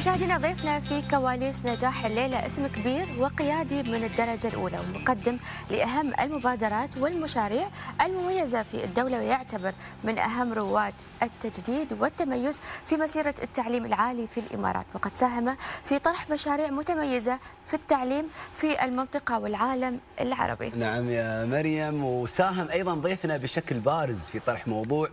مشاهدينا ضيفنا في كواليس نجاح الليلة اسم كبير وقيادي من الدرجة الأولى ومقدم لأهم المبادرات والمشاريع المميزة في الدولة ويعتبر من أهم رواد التجديد والتميز في مسيرة التعليم العالي في الإمارات وقد ساهم في طرح مشاريع متميزة في التعليم في المنطقة والعالم العربي نعم يا مريم وساهم أيضا ضيفنا بشكل بارز في طرح موضوع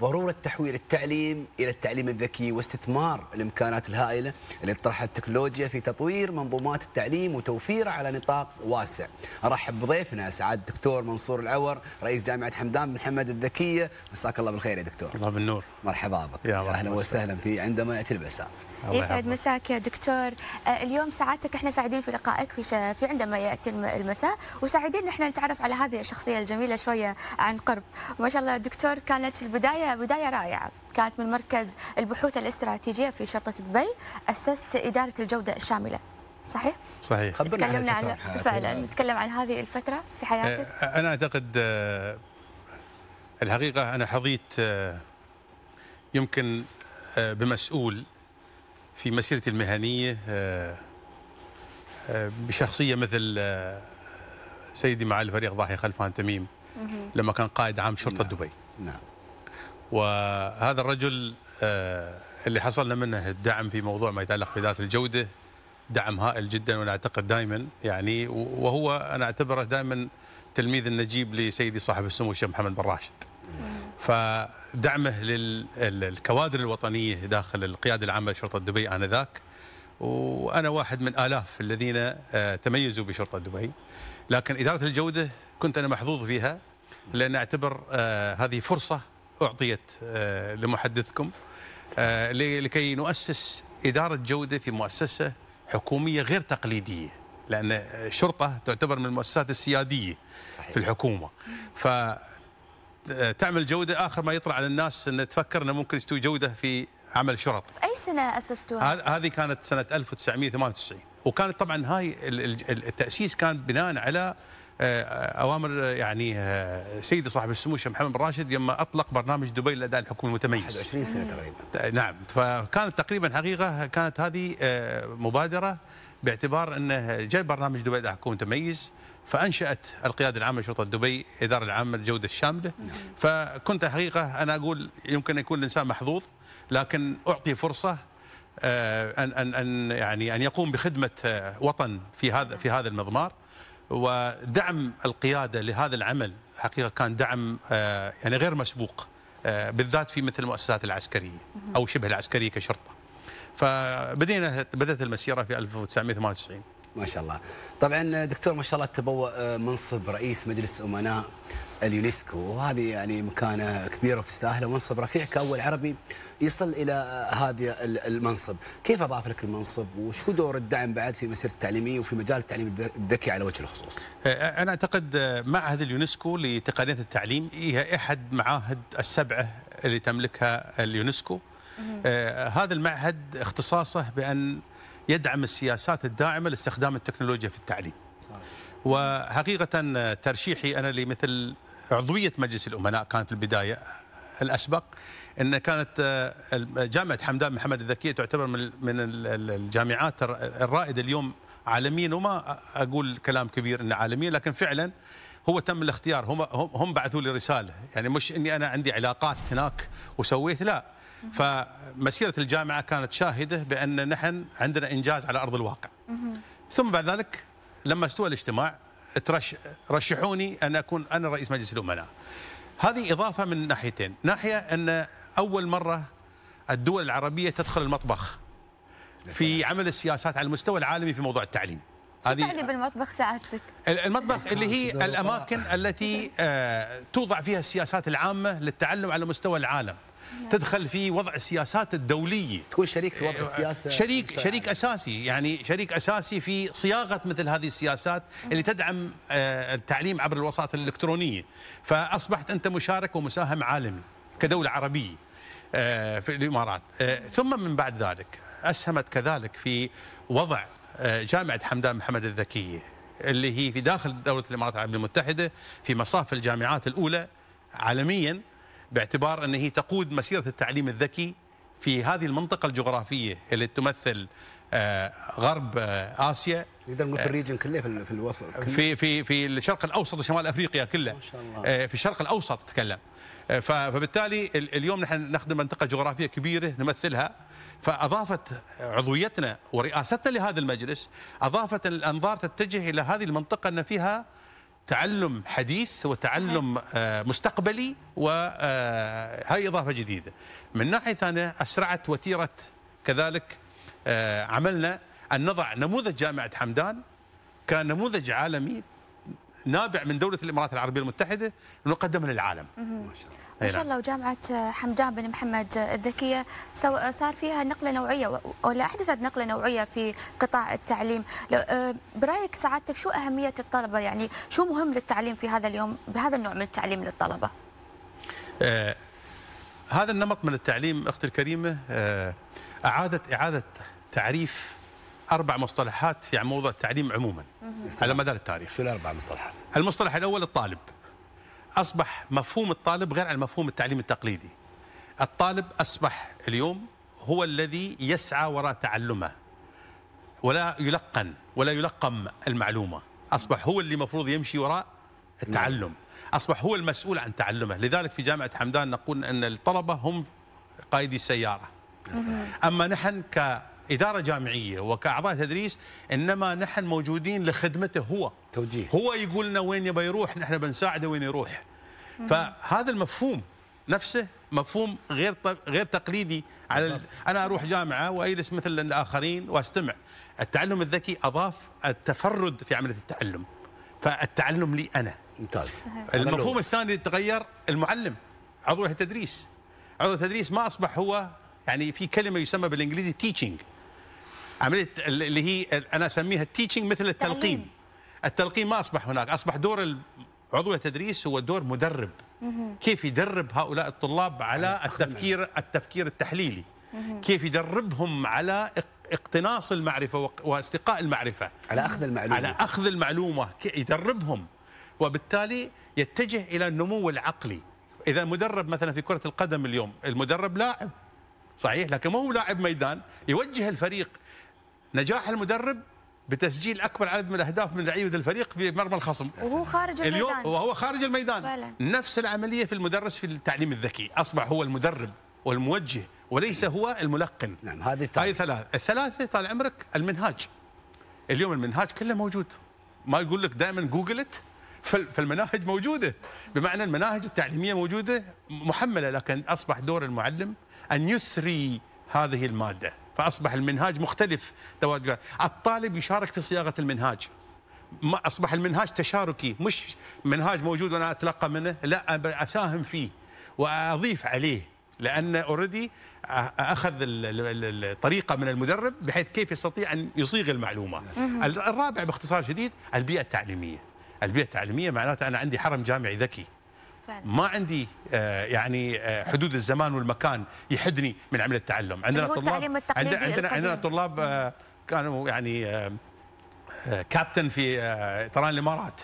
ضروره تحويل التعليم الى التعليم الذكي واستثمار الامكانات الهائله اللي طرحها التكنولوجيا في تطوير منظومات التعليم وتوفيرها على نطاق واسع. ارحب بضيفنا سعاده الدكتور منصور العور رئيس جامعه حمدان بن حمد الذكيه، مساك الله بالخير يا دكتور. الله بالنور. مرحبا بك. يا اهلا وسهلا في عندما ياتي المساء. يسعد مساك يا دكتور آه، اليوم سعادتك احنا سعيدين في لقائك في في عندما ياتي المساء وسعيدين احنا نتعرف على هذه الشخصيه الجميله شويه عن قرب ما شاء الله دكتور كانت في البدايه بدايه رائعه كانت من مركز البحوث الاستراتيجيه في شرطه دبي اسست اداره الجوده الشامله صحيح؟ صحيح تكلمنا عن فعلا نتكلم عن هذه الفتره في حياتك آه، انا اعتقد آه، الحقيقه انا حظيت يمكن بمسؤول في مسيرتي المهنية آه، آه، بشخصية مثل آه، سيدي معالي الفريق ضاحي خلفان تميم لما كان قائد عام شرطة نعم. دبي نعم وهذا الرجل اللي حصلنا منه الدعم في موضوع ما يتعلق بذات الجودة دعم هائل جدا وانا اعتقد دائما يعني وهو انا اعتبره دائما تلميذ النجيب لسيدي صاحب السمو الشيخ محمد بن راشد. فدعمه للكوادر الوطنيه داخل القياده العامه لشرطه دبي انذاك وانا واحد من الاف الذين آه، تميزوا بشرطه دبي لكن اداره الجوده كنت انا محظوظ فيها لان اعتبر آه، هذه فرصه اعطيت آه، لمحدثكم لكي نؤسس اداره جوده في مؤسسه حكوميه غير تقليديه لان الشرطه تعتبر من المؤسسات السياديه صحيح. في الحكومه ف تعمل جوده اخر ما يطلع على الناس ان تفكر انه ممكن يستوي جوده في عمل شرط. في اي سنه اسستوها؟ هذه كانت سنه 1998 وكانت طبعا هاي التاسيس كان بناء على آه، اوامر يعني آه، سيدي صاحب السمو الشيخ محمد بن راشد لما اطلق برنامج دبي للاداء الحكومي المتميز 21 سنه تقريبا نعم فكانت تقريبا حقيقه كانت هذه آه، مبادره باعتبار انه جاء برنامج دبي للاداء الحكومي المتميز فانشات القياده العامه لشرطه دبي الاداره العامه للجوده الشامله نعم. فكنت حقيقه انا اقول يمكن يكون الانسان محظوظ لكن اعطي فرصه آه، ان ان ان يعني ان يقوم بخدمه آه، وطن في هذا في هذا المضمار ودعم القياده لهذا العمل حقيقه كان دعم آه، يعني غير مسبوق بالذات في مثل المؤسسات العسكريه او شبه العسكريه كشرطه فبدينا بدات المسيره في 1998 ما شاء الله طبعا دكتور ما شاء الله تبوأ آه، منصب رئيس مجلس امناء اليونسكو وهذه يعني مكانه كبيره وتستاهله ومنصب رفيع كاول عربي يصل الى آه، هذا المنصب، كيف اضاف لك المنصب وشو دور الدعم بعد في مسيرة التعليميه وفي مجال التعليم الذكي على وجه الخصوص؟ آه، انا اعتقد معهد اليونسكو لتقنية التعليم هي احد معاهد السبعه اللي تملكها اليونسكو. آه هذا المعهد اختصاصه بان يدعم السياسات الداعمه لاستخدام التكنولوجيا في التعليم. وحقيقه ترشيحي انا لمثل عضويه مجلس الامناء كان في البدايه الاسبق ان كانت آه، جامعه حمدان محمد الذكيه تعتبر من الجامعات الرائده اليوم عالميا وما اقول كلام كبير انه عالميا لكن فعلا هو تم الاختيار هم هم بعثوا لي رساله يعني مش اني انا عندي علاقات هناك وسويت لا فمسيره الجامعه كانت شاهده بان نحن عندنا انجاز على ارض الواقع. ثم بعد ذلك لما استوى الاجتماع ترش رشحوني ان اكون انا رئيس مجلس الامناء. هذه اضافه من ناحيتين، ناحيه ان اول مره الدول العربيه تدخل المطبخ في عمل السياسات على المستوى العالمي في موضوع التعليم. هذه يعني بالمطبخ سعادتك المطبخ اللي هي الاماكن التي آه، توضع فيها السياسات العامه للتعلم على مستوى العالم نعم. تدخل في وضع السياسات الدوليه تكون شريك في وضع أيوة. السياسه شريك شريك اساسي يعني شريك اساسي في صياغه مثل هذه السياسات اللي تدعم آه، التعليم عبر الوساطه الالكترونيه فاصبحت انت مشارك ومساهم عالمي كدوله عربيه آه، في الامارات آه، ثم من بعد ذلك اسهمت كذلك في وضع جامعه حمدان محمد الذكيه اللي هي في داخل دوله الامارات العربيه المتحده في مصاف الجامعات الاولى عالميا باعتبار أن هي تقود مسيرة التعليم الذكي في هذه المنطقة الجغرافية اللي تمثل آه، غرب آه، اسيا إذا نقول في الريجن كله في الوسط في في في الشرق الاوسط وشمال افريقيا كله ما شاء الله. آه، في الشرق الاوسط تتكلم فبالتالي اليوم نحن نخدم منطقه جغرافيه كبيره نمثلها فاضافت عضويتنا ورئاستنا لهذا المجلس اضافت الانظار تتجه الى هذه المنطقه ان فيها تعلم حديث وتعلم صحيح. آه، مستقبلي وهي آه، إضافة جديدة من ناحية ثانية أسرعت وتيرة كذلك آه، عملنا أن نضع نموذج جامعة حمدان كان نموذج عالمي نابع من دوله الامارات العربيه المتحده نقدمه للعالم. ما شاء الله. ما شاء الله وجامعة حمدان بن محمد الذكية صار فيها نقلة نوعية ولا أحدثت نقلة نوعية في قطاع التعليم آه، برأيك سعادتك شو أهمية الطلبة يعني شو مهم للتعليم في هذا اليوم بهذا النوع من التعليم للطلبة آه هذا النمط من التعليم أختي الكريمة آه أعادت إعادة تعريف أربع مصطلحات في موضوع التعليم عموما على مدار التاريخ شو الأربع مصطلحات؟ المصطلح الأول الطالب أصبح مفهوم الطالب غير عن مفهوم التعليم التقليدي الطالب أصبح اليوم هو الذي يسعى وراء تعلمه ولا يلقن ولا يلقم المعلومة أصبح هو اللي مفروض يمشي وراء التعلم نعم. أصبح هو المسؤول عن تعلمه لذلك في جامعة حمدان نقول أن الطلبة هم قائدي السيارة أما نحن ك إدارة جامعية وكأعضاء تدريس إنما نحن موجودين لخدمته هو توجيه هو يقول لنا وين يبي يروح نحن بنساعده وين يروح فهذا المفهوم نفسه مفهوم غير غير تقليدي على انا اروح جامعه واجلس مثل الاخرين واستمع التعلم الذكي اضاف التفرد في عمليه التعلم فالتعلم لي انا ممتاز المفهوم الثاني اللي تغير المعلم عضو التدريس عضو التدريس ما اصبح هو يعني في كلمه يسمى بالانجليزي تيتشنج عمليه اللي هي انا اسميها التيتشنج مثل التلقين تعليم. التلقين ما اصبح هناك اصبح دور عضو التدريس هو دور مدرب كيف يدرب هؤلاء الطلاب على التفكير التفكير التحليلي كيف يدربهم على اقتناص المعرفه واستقاء المعرفه على اخذ المعلومه على اخذ المعلومه يدربهم وبالتالي يتجه الى النمو العقلي اذا مدرب مثلا في كره القدم اليوم المدرب لاعب صحيح لكن ما هو لاعب ميدان يوجه الفريق نجاح المدرب بتسجيل اكبر عدد من الاهداف من لعيبه الفريق في مرمى الخصم وهو خارج الميدان اليوم وهو خارج الميدان فعلا. نفس العمليه في المدرس في التعليم الذكي اصبح هو المدرب والموجه وليس هو الملقن نعم هذه هذه هاي ثلاث الثلاثه طال عمرك المنهاج اليوم المنهاج كله موجود ما يقول لك دائما جوجلت فالمناهج موجوده بمعنى المناهج التعليميه موجوده محمله لكن اصبح دور المعلم ان يثري هذه الماده فأصبح المنهاج مختلف الطالب يشارك في صياغة المنهاج ما أصبح المنهاج تشاركي مش منهاج موجود وأنا أتلقى منه لا أساهم فيه وأضيف عليه لأن أوريدي أخذ الطريقة من المدرب بحيث كيف يستطيع أن يصيغ المعلومة نعم. الرابع باختصار شديد البيئة التعليمية البيئة التعليمية معناتها أنا عندي حرم جامعي ذكي فعلا. ما عندي آه، يعني آه، حدود الزمان والمكان يحدني من عمل التعلم عندنا هو التعليم عندنا القديم. عندنا طلاب آه، كانوا يعني كابتن في طيران الامارات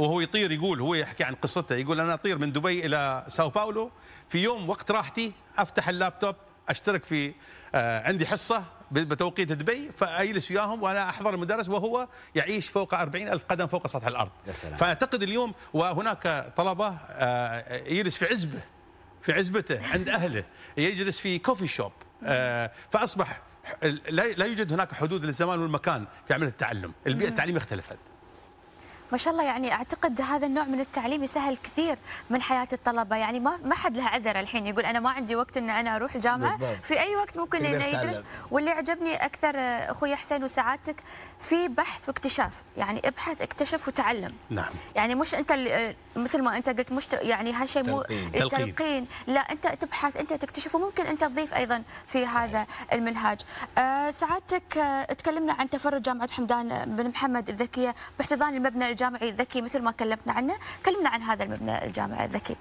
وهو يطير يقول هو يحكي عن قصته يقول انا اطير من دبي الى ساو باولو في يوم وقت راحتي افتح اللابتوب اشترك في عندي حصه بتوقيت دبي فاجلس وياهم وانا احضر المدرس وهو يعيش فوق 40 الف قدم فوق سطح الارض يا سلام. فاعتقد اليوم وهناك طلبه آه، يجلس في عزبه في عزبته عند اهله يجلس في كوفي شوب آه، فاصبح لا يوجد هناك حدود للزمان والمكان في عمليه التعلم البيئه التعليميه اختلفت ما شاء الله يعني اعتقد هذا النوع من التعليم يسهل كثير من حياه الطلبه يعني ما ما حد له عذر الحين يقول انا ما عندي وقت ان انا اروح الجامعه بالضبط. في اي وقت ممكن انه يدرس واللي عجبني اكثر آه، اخوي حسين وسعادتك في بحث واكتشاف يعني ابحث اكتشف وتعلم نعم يعني مش انت آه، مثل ما انت قلت مش يعني هالشيء مو تلقين. تلقين لا انت تبحث انت تكتشف وممكن انت تضيف ايضا في هذا المنهاج آه سعادتك آه، تكلمنا عن تفرد جامعه حمدان بن محمد الذكيه باحتضان المبنى جامعي ذكي مثل ما كلمتنا عنه كلمنا عن هذا المبنى الجامعي الذكي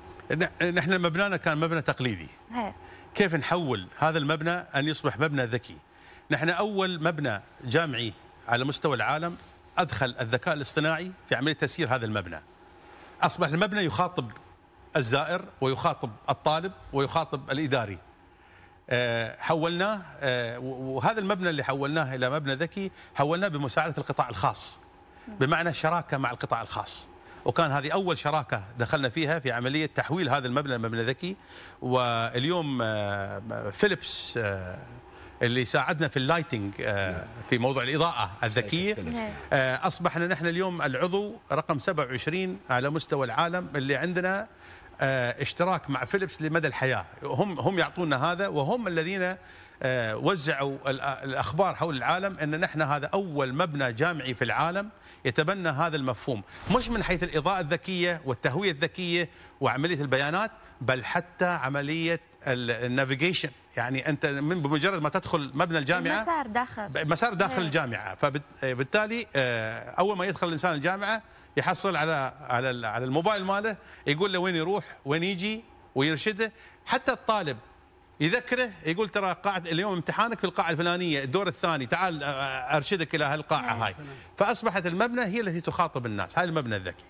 نحن مبنانا كان مبنى تقليدي هي. كيف نحول هذا المبنى أن يصبح مبنى ذكي نحن أول مبنى جامعي على مستوى العالم أدخل الذكاء الاصطناعي في عملية تسيير هذا المبنى أصبح المبنى يخاطب الزائر ويخاطب الطالب ويخاطب الإداري آه، حولناه آه، وهذا المبنى اللي حولناه إلى مبنى ذكي حولناه بمساعدة القطاع الخاص بمعنى شراكه مع القطاع الخاص وكان هذه اول شراكه دخلنا فيها في عمليه تحويل هذا المبنى لمبنى ذكي واليوم آه، فيليبس آه، اللي ساعدنا في اللايتنج آه، في موضوع الاضاءه الذكيه اصبحنا نحن اليوم العضو رقم 27 على مستوى العالم اللي عندنا اشتراك مع فيليبس لمدى الحياه هم هم يعطونا هذا وهم الذين آه، وزعوا الأخبار حول العالم أن نحن هذا أول مبنى جامعي في العالم يتبنى هذا المفهوم مش من حيث الإضاءة الذكية والتهوية الذكية وعملية البيانات بل حتى عملية النافيجيشن يعني انت من بمجرد ما تدخل مبنى الجامعه مسار داخل مسار داخل هي. إيه. الجامعه فبالتالي آه، آه، اول ما يدخل الانسان الجامعه يحصل على على على الموبايل ماله يقول له وين يروح وين يجي ويرشده حتى الطالب يذكره يقول ترى قاعد اليوم امتحانك في القاعه الفلانيه الدور الثاني تعال آه، آه، ارشدك الى هالقاعه هاي فاصبحت المبنى هي التي تخاطب الناس هاي المبنى الذكي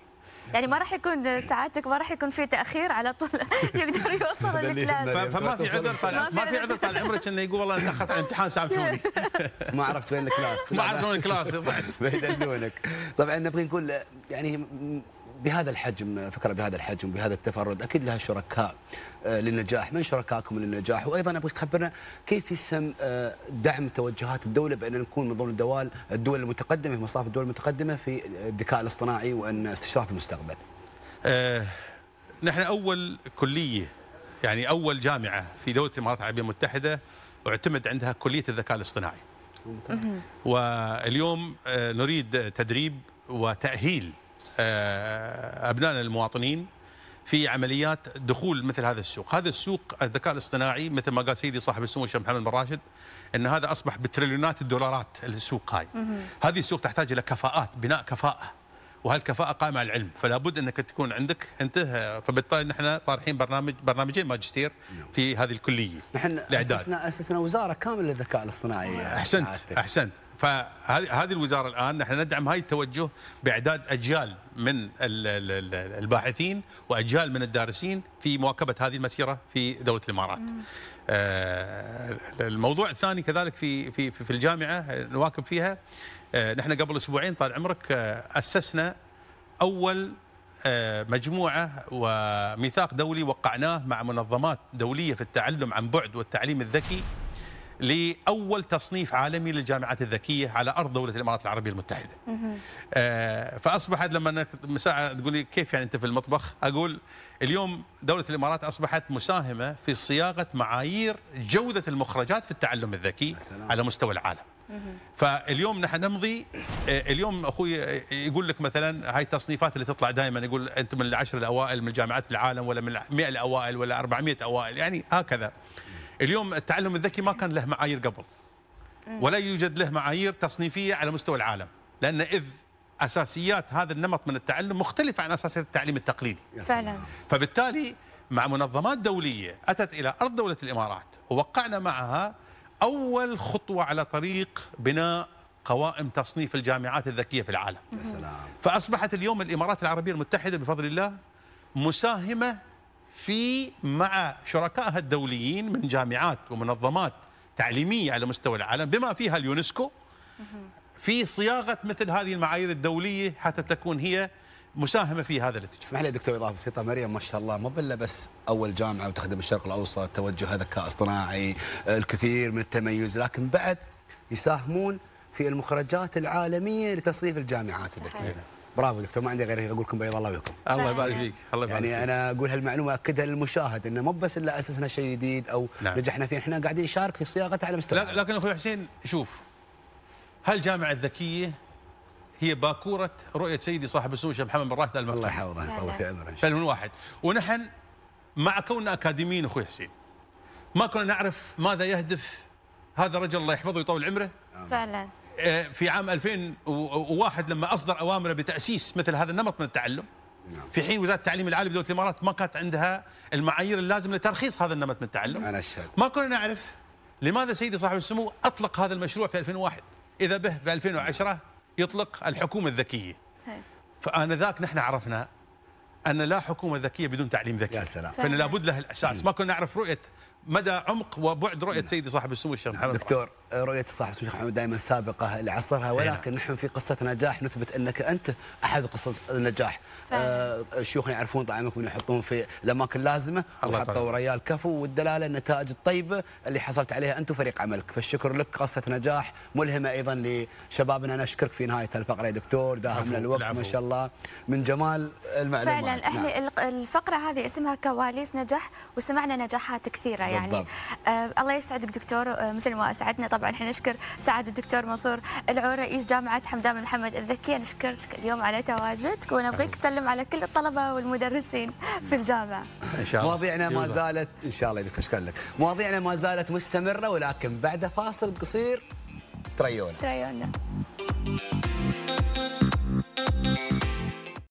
يعني ما راح يكون سعادتك ما راح يكون في تاخير على طول يقدر يوصل للكلاس فما في عذر طال ما في عذر طال عمرك انه يقول والله تاخرت على الامتحان سامحوني ما عرفت وين الكلاس ما عرفت وين الكلاس ضعت بعيد طبعا نبغي نقول يعني بهذا الحجم فكره بهذا الحجم بهذا التفرد اكيد لها شركاء آه، للنجاح من شركائكم للنجاح وايضا ابغى تخبرنا كيف يسهم آه، دعم توجهات الدوله بان نكون من ضمن الدول الدول المتقدمه في مصاف الدول المتقدمه في الذكاء الاصطناعي وان استشراف المستقبل أه نحن اول كليه يعني اول جامعه في دوله الامارات العربيه المتحده اعتمد عندها كليه الذكاء الاصطناعي واليوم آه، نريد تدريب وتاهيل آه، ابنائنا المواطنين في عمليات دخول مثل هذا السوق، هذا السوق الذكاء الاصطناعي مثل ما قال سيدي صاحب السمو الشيخ محمد بن راشد ان هذا اصبح بتريليونات الدولارات السوق هاي. هذه السوق تحتاج الى كفاءات، بناء كفاءه. وهالكفاءه قائمه على العلم، فلا بد انك تكون عندك انت فبالتالي نحن طارحين برنامج برنامجين ماجستير نعم. في هذه الكليه. نحن اسسنا اسسنا وزاره كامله للذكاء الاصطناعي احسنت احسنت فهذه هذه الوزاره الان نحن ندعم هاي التوجه باعداد اجيال من الباحثين واجيال من الدارسين في مواكبه هذه المسيره في دوله الامارات. آه، الموضوع الثاني كذلك في في في الجامعه آه، نواكب فيها آه، نحن قبل اسبوعين طال عمرك اسسنا اول مجموعه وميثاق دولي وقعناه مع منظمات دوليه في التعلم عن بعد والتعليم الذكي لأول تصنيف عالمي للجامعات الذكية على أرض دولة الإمارات العربية المتحدة آه فأصبحت لما مساعة تقول لي كيف يعني أنت في المطبخ أقول اليوم دولة الإمارات أصبحت مساهمة في صياغة معايير جودة المخرجات في التعلم الذكي سلام. على مستوى العالم فاليوم نحن نمضي آه، اليوم اخوي آه، يقول لك مثلا هاي التصنيفات اللي تطلع دائما يقول انتم من العشر الاوائل من الجامعات في العالم ولا من 100 الاوائل ولا 400 اوائل يعني هكذا اليوم التعلم الذكي ما كان له معايير قبل ولا يوجد له معايير تصنيفيه على مستوى العالم لان اذ اساسيات هذا النمط من التعلم مختلفه عن اساسيات التعليم التقليدي فعلا فبالتالي مع منظمات دوليه اتت الى ارض دوله الامارات ووقعنا معها اول خطوه على طريق بناء قوائم تصنيف الجامعات الذكيه في العالم. يا سلام. فاصبحت اليوم الامارات العربيه المتحده بفضل الله مساهمه في مع شركائها الدوليين من جامعات ومنظمات تعليميه على مستوى العالم بما فيها اليونسكو في صياغه مثل هذه المعايير الدوليه حتى تكون هي مساهمه في هذا الاتجاه. اسمح لي دكتور اضافه بسيطه مريم ما شاء الله مو بلا بس اول جامعه وتخدم الشرق الاوسط، توجه ذكاء اصطناعي، الكثير من التميز لكن بعد يساهمون في المخرجات العالميه لتصنيف الجامعات الذكيه. برافو دكتور ما عندي غير اقول لكم بيض الله وجهكم الله يبارك فيك الله يبارك يعني انا اقول هالمعلومه اكدها للمشاهد انه مو بس الا اسسنا شيء جديد او نعم. نجحنا فيه احنا قاعدين نشارك في صياغته على مستوى لكن اخوي حسين شوف هالجامعه الذكيه هي باكوره رؤيه سيدي صاحب السمو الشيخ محمد بن راشد ال الله يحفظه الله في عمره فيلم واحد ونحن مع كوننا اكاديميين اخوي حسين ما كنا نعرف ماذا يهدف هذا الرجل الله يحفظه ويطول عمره فعلا آه، في عام 2001 لما اصدر اوامره بتاسيس مثل هذا النمط من التعلم نعم. في حين وزاره التعليم العالي بدوله الامارات ما كانت عندها المعايير اللازمه لترخيص هذا النمط من التعلم انا اشهد ما كنا نعرف لماذا سيدي صاحب السمو اطلق هذا المشروع في 2001 اذا به في 2010 يطلق الحكومه الذكيه فانذاك نحن عرفنا ان لا حكومه ذكيه بدون تعليم ذكي يا سلام فان لابد له الاساس ما كنا نعرف رؤيه مدى عمق وبعد رؤيه نعم. سيدي صاحب السمو الشيخ محمد دكتور رؤية الصاحب الشيخ محمد دائما سابقة لعصرها نعم. ولكن نحن في قصة نجاح نثبت أنك أنت أحد قصص النجاح آه شيوخنا يعرفون من يحطون في الأماكن اللازمة وحطوا ريال كفو والدلالة النتائج الطيبة اللي حصلت عليها أنت وفريق عملك فالشكر لك قصة نجاح ملهمة أيضا لشبابنا أنا أشكرك في نهاية الفقرة يا دكتور داهمنا الوقت ما شاء الله من جمال المعلومات فعلا نعم. احنا نعم. الفقرة هذه اسمها كواليس نجاح وسمعنا نجاحات كثيرة يعني آه الله يسعدك دكتور آه، مثل ما أسعدنا طبعا احنا نشكر سعاده الدكتور منصور العور رئيس جامعه حمدان بن محمد الذكيه نشكرك اليوم على تواجدك ونبغيك تسلم على كل الطلبه والمدرسين في الجامعه ان شاء الله مواضيعنا ما زالت ان شاء الله شكرا لك مواضيعنا ما زالت مستمره ولكن بعد فاصل قصير تريونا تريونا